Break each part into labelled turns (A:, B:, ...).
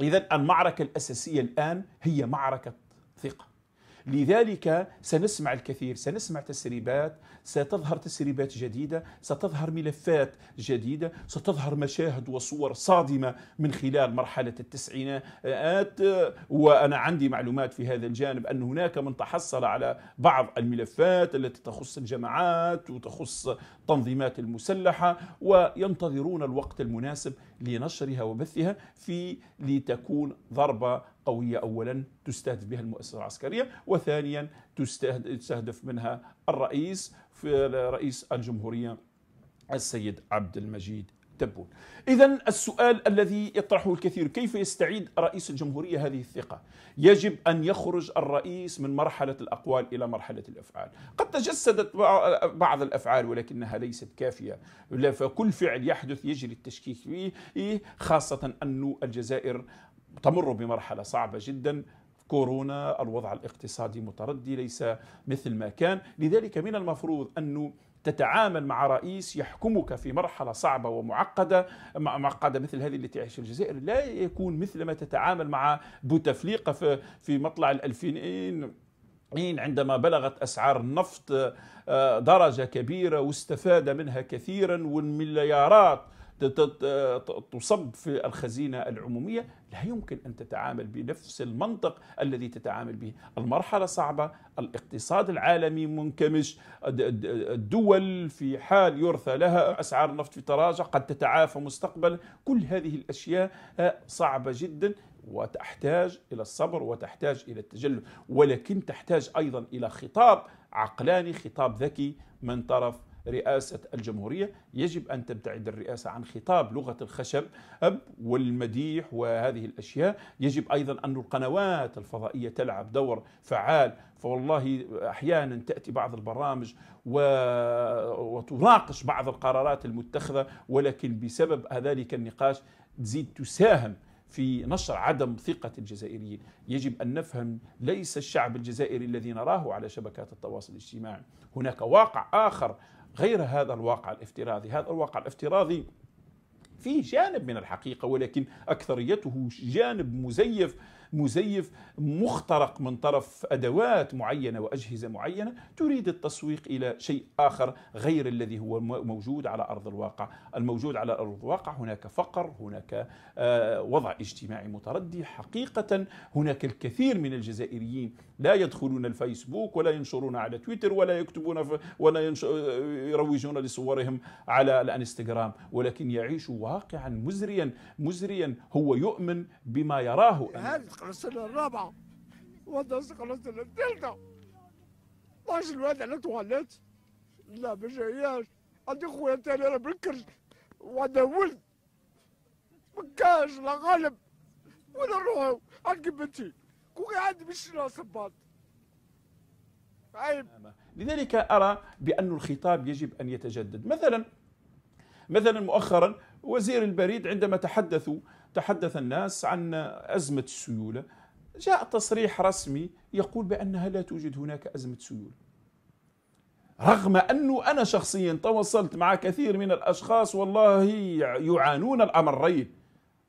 A: إذا المعركة الأساسية الآن هي معركة ثقة لذلك سنسمع الكثير سنسمع تسريبات ستظهر تسريبات جديدة ستظهر ملفات جديدة ستظهر مشاهد وصور صادمة من خلال مرحلة التسعينات وأنا عندي معلومات في هذا الجانب أن هناك من تحصل على بعض الملفات التي تخص الجماعات وتخص التنظيمات المسلحة وينتظرون الوقت المناسب لنشرها وبثها في لتكون ضربة قوية أولا تستهدف بها المؤسسة العسكرية وثانيا تستهدف منها الرئيس في رئيس الجمهورية السيد عبد المجيد تبون إذا السؤال الذي يطرحه الكثير كيف يستعيد رئيس الجمهورية هذه الثقة؟ يجب أن يخرج الرئيس من مرحلة الأقوال إلى مرحلة الأفعال قد تجسدت بعض الأفعال ولكنها ليست كافية فكل فعل يحدث يجري التشكيك فيه خاصة أن الجزائر تمر بمرحلة صعبة جدا كورونا الوضع الاقتصادي متردي ليس مثل ما كان لذلك من المفروض أنه تتعامل مع رئيس يحكمك في مرحلة صعبة ومعقدة معقدة مثل هذه التي تعيش الجزائر لا يكون مثل ما تتعامل مع بوتفليقة في مطلع الألفين عندما بلغت أسعار النفط آه، درجة كبيرة واستفاد منها كثيرا والمليارات تصب في الخزينة العمومية لا يمكن أن تتعامل بنفس المنطق الذي تتعامل به المرحلة صعبة الاقتصاد العالمي منكمش الدول في حال يرثى لها أسعار النفط في تراجع قد تتعافى مستقبلا كل هذه الأشياء آه، صعبة جدا وتحتاج إلى الصبر وتحتاج إلى التجلد ولكن تحتاج أيضا إلى خطاب عقلاني خطاب ذكي من طرف رئاسة الجمهورية يجب أن تبتعد الرئاسة عن خطاب لغة الخشب أب والمديح وهذه الأشياء يجب أيضا أن القنوات الفضائية تلعب دور فعال فوالله أحيانا تأتي بعض البرامج و... وتناقش بعض القرارات المتخذة ولكن بسبب ذلك النقاش تزيد تساهم في نشر عدم ثقة الجزائريين يجب أن نفهم ليس الشعب الجزائري الذي نراه على شبكات التواصل الاجتماعي هناك واقع آخر غير هذا الواقع الافتراضي هذا الواقع الافتراضي في جانب من الحقيقه ولكن اكثريته جانب مزيف مزيف مخترق من طرف ادوات معينه واجهزه معينه تريد التسويق الى شيء اخر غير الذي هو موجود على ارض الواقع، الموجود على ارض الواقع هناك فقر، هناك آه، وضع اجتماعي متردي، حقيقه هناك الكثير من الجزائريين لا يدخلون الفيسبوك ولا ينشرون على تويتر ولا يكتبون ولا آه، يروجون لصورهم على الانستغرام، ولكن يعيشوا واقعا مزريا مزريا هو يؤمن بما يراه هذه السنة الرابعة وهذا السنة الثالثة واش الواد على تواليت لا ما جاياش عندي خويا تاني راه بكرش وعندها ولد مكاش لا غالب ولا روحو عندك بنتي كون عاد مش صباط عيب نعم. لذلك أرى بأن الخطاب يجب أن يتجدد مثلا مثلا مؤخرا وزير البريد عندما تحدثوا تحدث الناس عن أزمة السيولة جاء تصريح رسمي يقول بأنها لا توجد هناك أزمة سيولة رغم أنه أنا شخصيا تواصلت مع كثير من الأشخاص والله يعانون الأمرين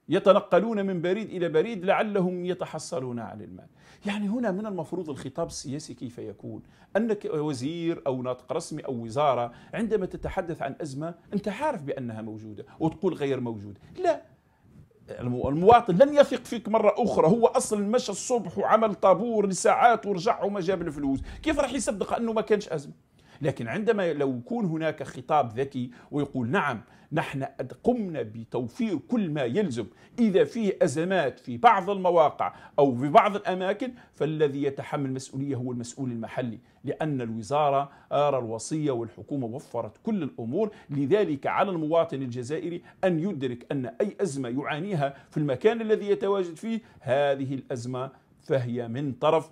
A: يتنقلون من بريد إلى بريد لعلهم يتحصلون على المال يعني هنا من المفروض الخطاب السياسي كيف يكون أنك وزير أو ناطق رسمي أو وزارة عندما تتحدث عن أزمة أنت عارف بأنها موجودة وتقول غير موجودة لا المواطن لن يثق فيك مرة أخرى هو أصلا مشى الصبح وعمل طابور لساعات ورجع وما جاب الفلوس كيف راح يصدق أنه ما كانش أزمة لكن عندما لو يكون هناك خطاب ذكي ويقول نعم نحن قمنا بتوفير كل ما يلزم إذا فيه أزمات في بعض المواقع أو في بعض الأماكن فالذي يتحمل المسؤولية هو المسؤول المحلي لأن الوزارة أرى الوصية والحكومة وفرت كل الأمور لذلك على المواطن الجزائري أن يدرك أن أي أزمة يعانيها في المكان الذي يتواجد فيه هذه الأزمة فهي من طرف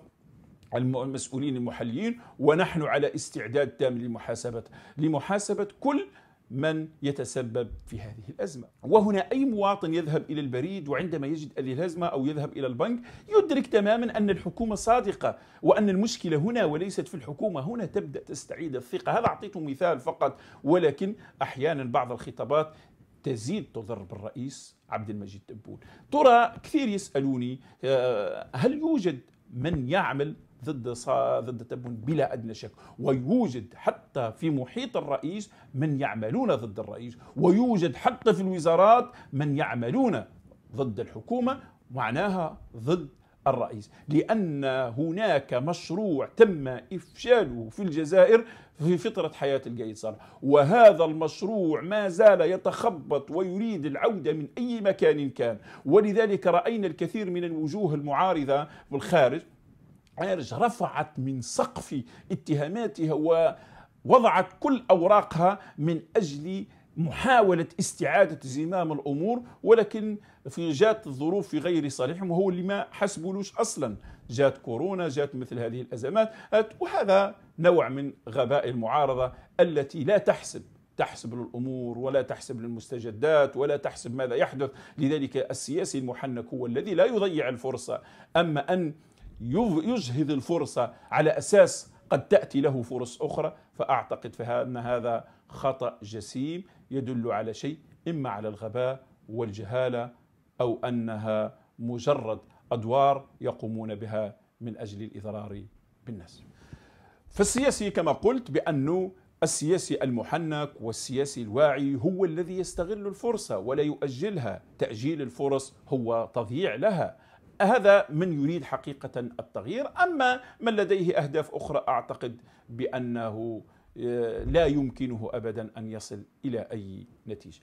A: المسؤولين المحليين ونحن على استعداد تام لمحاسبة لمحاسبة كل من يتسبب في هذه الأزمة وهنا أي مواطن يذهب إلى البريد وعندما يجد هذه الأزمة أو يذهب إلى البنك يدرك تماما أن الحكومة صادقة وأن المشكلة هنا وليست في الحكومة هنا تبدأ تستعيد الثقة هذا أعطيته مثال فقط ولكن أحيانا بعض الخطابات تزيد تضر بالرئيس عبد المجيد تبون ترى كثير يسألوني آه، هل يوجد من يعمل ضد ضد التبون بلا ادنى شك ويوجد حتى في محيط الرئيس من يعملون ضد الرئيس ويوجد حتى في الوزارات من يعملون ضد الحكومه معناها ضد الرئيس لأن هناك مشروع تم إفشاله في الجزائر في فترة حياة القايد صالح وهذا المشروع ما زال يتخبط ويريد العودة من أي مكان كان ولذلك رأينا الكثير من الوجوه المعارضة في الخارج رفعت من سقف اتهاماتها ووضعت كل أوراقها من أجل محاولة استعادة زمام الأمور ولكن في جات الظروف في غير صالحهم وهو اللي ما حسبولوش أصلا جات كورونا جات مثل هذه الأزمات وهذا نوع من غباء المعارضة التي لا تحسب تحسب للأمور ولا تحسب للمستجدات ولا تحسب ماذا يحدث لذلك السياسي المحنك هو الذي لا يضيع الفرصة أما أن يجهد الفرصة على أساس قد تأتي له فرص أخرى فأعتقد فهذا هذا خطأ جسيم يدل على شيء إما على الغباء والجهالة أو أنها مجرد أدوار يقومون بها من أجل الإضرار بالناس فالسياسي كما قلت بأنه السياسي المحنك والسياسي الواعي هو الذي يستغل الفرصة ولا يؤجلها تأجيل الفرص هو تضييع لها هذا من يريد حقيقة التغيير أما من لديه أهداف أخرى أعتقد بأنه لا يمكنه ابدا ان يصل الى اي نتيجه